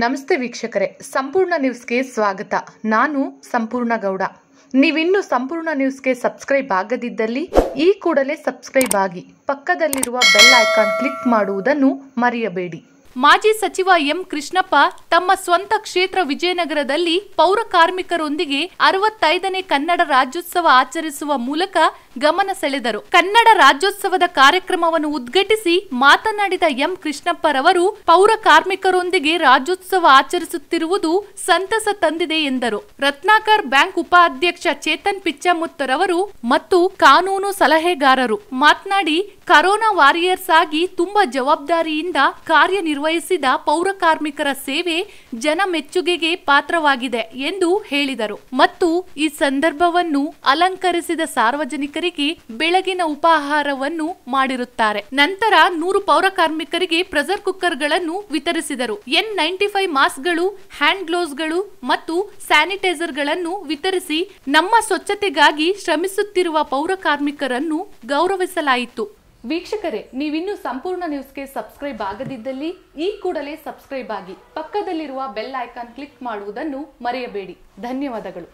ನಮಸ್ತೆ ವೀಕ್ಷಕರೇ ಸಂಪೂರ್ಣ ನ್ಯೂಸ್ಗೆ ಸ್ವಾಗತ ನಾನು ಸಂಪೂರ್ಣ ಗೌಡ ನೀವಿನ್ನು ಸಂಪೂರ್ಣ ನ್ಯೂಸ್ಗೆ ಸಬ್ಸ್ಕ್ರೈಬ್ ಆಗದಿದ್ದಲ್ಲಿ ಈ ಕೂಡಲೇ ಸಬ್ಸ್ಕ್ರೈಬ್ ಆಗಿ ಪಕ್ಕದಲ್ಲಿರುವ ಬೆಲ್ ಐಕಾನ್ ಕ್ಲಿಕ್ ಮಾಡುವುದನ್ನು ಮರೆಯಬೇಡಿ ಮಾಜಿ ಸಚಿವ ಎಂ ಕೃಷ್ಣಪ್ಪ ತಮ್ಮ ಸ್ವಂತ ಕ್ಷೇತ್ರ ವಿಜಯನಗರದಲ್ಲಿ ಪೌರ ಕಾರ್ಮಿಕರೊಂದಿಗೆ ಅರವತ್ತೈದನೇ ಕನ್ನಡ ರಾಜ್ಯೋತ್ಸವ ಆಚರಿಸುವ ಮೂಲಕ ಗಮನ ಸೆಳೆದರು ಕನ್ನಡ ರಾಜ್ಯೋತ್ಸವದ ಕಾರ್ಯಕ್ರಮವನ್ನು ಉದ್ಘಾಟಿಸಿ ಮಾತನಾಡಿದ ಎಂ ಕೃಷ್ಣಪ್ಪರವರು ಪೌರ ಕಾರ್ಮಿಕರೊಂದಿಗೆ ರಾಜ್ಯೋತ್ಸವ ಆಚರಿಸುತ್ತಿರುವುದು ಸಂತಸ ತಂದಿದೆ ಎಂದರು ರತ್ನಾಕರ್ ಬ್ಯಾಂಕ್ ಉಪಾಧ್ಯಕ್ಷ ಚೇತನ್ ಪಿಚ್ಚಮುತ್ತರವರು ಮತ್ತು ಕಾನೂನು ಸಲಹೆಗಾರರು ಮಾತನಾಡಿ ಕರೋನಾ ವಾರಿಯರ್ಸ್ ಆಗಿ ತುಂಬಾ ಜವಾಬ್ದಾರಿಯಿಂದ ಕಾರ್ಯನಿರ್ವಹಿಸಿದ್ದಾರೆ ನಿರ್ವಹಿಸಿದ ಪೌರಕಾರ್ಮಿಕರ ಸೇವೆ ಜನ ಮೆಚ್ಚುಗೆಗೆ ಪಾತ್ರವಾಗಿದೆ ಎಂದು ಹೇಳಿದರು ಮತ್ತು ಈ ಸಂದರ್ಭವನ್ನು ಅಲಂಕರಿಸಿದ ಸಾರ್ವಜನಿಕರಿಗೆ ಬೆಳಗಿನ ಉಪಾಹಾರವನ್ನು ಮಾಡಿರುತ್ತಾರೆ ನಂತರ ನೂರು ಪೌರಕಾರ್ಮಿಕರಿಗೆ ಪ್ರೆಷರ್ ಕುಕ್ಕರ್ಗಳನ್ನು ವಿತರಿಸಿದರು ಎನ್ ನೈಂಟಿ ಫೈವ್ ಮಾಸ್ಕ್ಗಳು ಹ್ಯಾಂಡ್ ಗ್ಲೋಸ್ಗಳು ಮತ್ತು ಸ್ಯಾನಿಟೈಸರ್ಗಳನ್ನು ವಿತರಿಸಿ ನಮ್ಮ ಸ್ವಚ್ಛತೆಗಾಗಿ ಶ್ರಮಿಸುತ್ತಿರುವ ಪೌರಕಾರ್ಮಿಕರನ್ನು ಗೌರವಿಸಲಾಯಿತು ವೀಕ್ಷಕರೇ ನೀವಿನ್ನೂ ಸಂಪೂರ್ಣ ನ್ಯೂಸ್ಗೆ ಸಬ್ಸ್ಕ್ರೈಬ್ ಆಗದಿದ್ದಲ್ಲಿ ಈ ಕೂಡಲೇ ಸಬ್ಸ್ಕ್ರೈಬ್ ಆಗಿ ಪಕ್ಕದಲ್ಲಿರುವ ಬೆಲ್ ಐಕಾನ್ ಕ್ಲಿಕ್ ಮಾಡುವುದನ್ನು ಮರೆಯಬೇಡಿ ಧನ್ಯವಾದಗಳು